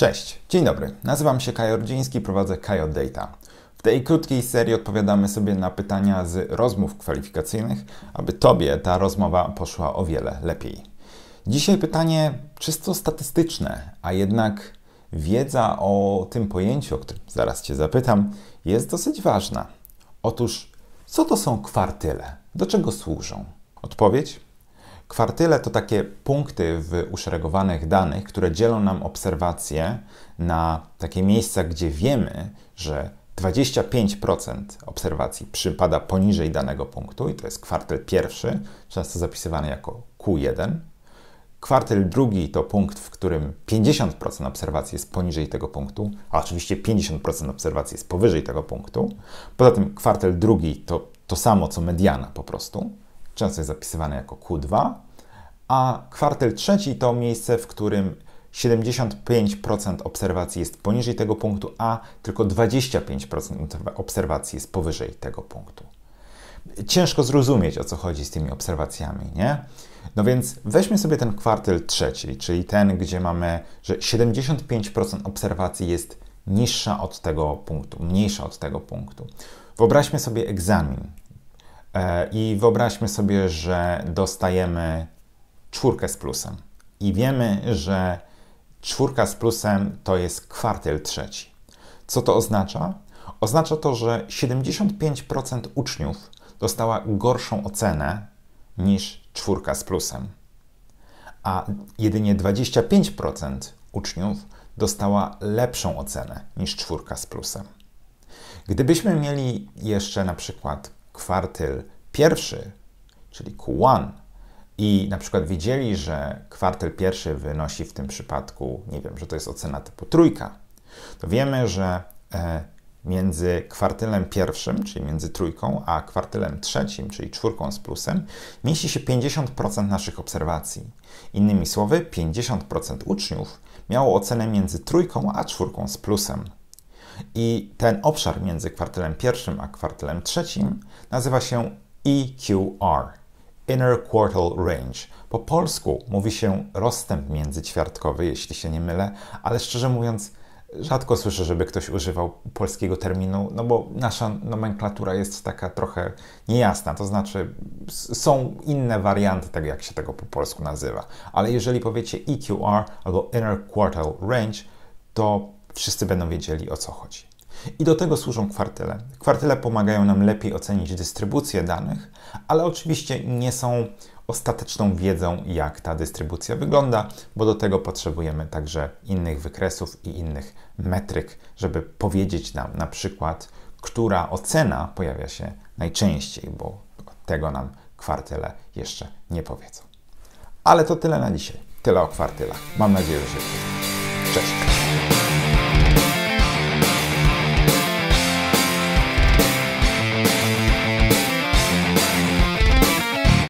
Cześć, dzień dobry. Nazywam się Kajo Ordziński, prowadzę Kajo Data. W tej krótkiej serii odpowiadamy sobie na pytania z rozmów kwalifikacyjnych, aby Tobie ta rozmowa poszła o wiele lepiej. Dzisiaj pytanie czysto statystyczne, a jednak wiedza o tym pojęciu, o którym zaraz Cię zapytam, jest dosyć ważna. Otóż, co to są kwartyle? Do czego służą? Odpowiedź Kwartyle to takie punkty w uszeregowanych danych, które dzielą nam obserwacje na takie miejsca, gdzie wiemy, że 25% obserwacji przypada poniżej danego punktu i to jest kwartyl pierwszy, często zapisywany jako Q1. Kwartyl drugi to punkt, w którym 50% obserwacji jest poniżej tego punktu, a oczywiście 50% obserwacji jest powyżej tego punktu. Poza tym kwartyl drugi to to samo co mediana po prostu często jest zapisywane jako Q2, a kwartyl trzeci to miejsce, w którym 75% obserwacji jest poniżej tego punktu, a tylko 25% obserwacji jest powyżej tego punktu. Ciężko zrozumieć, o co chodzi z tymi obserwacjami, nie? No więc weźmy sobie ten kwartyl trzeci, czyli ten, gdzie mamy, że 75% obserwacji jest niższa od tego punktu, mniejsza od tego punktu. Wyobraźmy sobie egzamin E, I wyobraźmy sobie, że dostajemy czwórkę z plusem. I wiemy, że czwórka z plusem to jest kwartyl trzeci. Co to oznacza? Oznacza to, że 75% uczniów dostała gorszą ocenę niż czwórka z plusem, a jedynie 25% uczniów dostała lepszą ocenę niż czwórka z plusem. Gdybyśmy mieli jeszcze na przykład kwartyl pierwszy, czyli Q1, i na przykład wiedzieli, że kwartyl pierwszy wynosi w tym przypadku, nie wiem, że to jest ocena typu trójka, to wiemy, że e, między kwartylem pierwszym, czyli między trójką, a kwartylem trzecim, czyli czwórką z plusem, mieści się 50% naszych obserwacji. Innymi słowy, 50% uczniów miało ocenę między trójką a czwórką z plusem. I ten obszar między kwartylem pierwszym a kwartylem trzecim nazywa się EQR Inner Quartal Range. Po polsku mówi się rozstęp międzyćwiartkowy, jeśli się nie mylę, ale szczerze mówiąc, rzadko słyszę, żeby ktoś używał polskiego terminu, no bo nasza nomenklatura jest taka trochę niejasna, to znaczy są inne warianty tego, tak jak się tego po polsku nazywa. Ale jeżeli powiecie EQR albo Inner Quartal Range, to wszyscy będą wiedzieli o co chodzi. I do tego służą kwartyle. Kwartyle pomagają nam lepiej ocenić dystrybucję danych, ale oczywiście nie są ostateczną wiedzą, jak ta dystrybucja wygląda, bo do tego potrzebujemy także innych wykresów i innych metryk, żeby powiedzieć nam na przykład, która ocena pojawia się najczęściej, bo tego nam kwartyle jeszcze nie powiedzą. Ale to tyle na dzisiaj. Tyle o kwartylach. Mam nadzieję, że się Cześć!